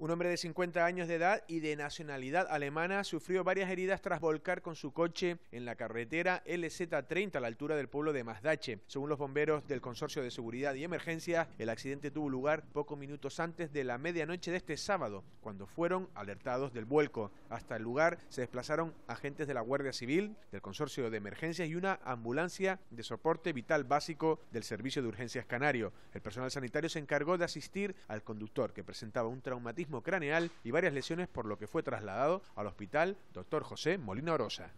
Un hombre de 50 años de edad y de nacionalidad alemana sufrió varias heridas tras volcar con su coche en la carretera LZ30 a la altura del pueblo de Mazdache. Según los bomberos del Consorcio de Seguridad y Emergencia, el accidente tuvo lugar pocos minutos antes de la medianoche de este sábado, cuando fueron alertados del vuelco. Hasta el lugar se desplazaron agentes de la Guardia Civil, del Consorcio de Emergencias y una ambulancia de soporte vital básico del Servicio de Urgencias Canario. El personal sanitario se encargó de asistir al conductor, que presentaba un traumatismo craneal y varias lesiones por lo que fue trasladado al hospital Dr. José Molina Orosa.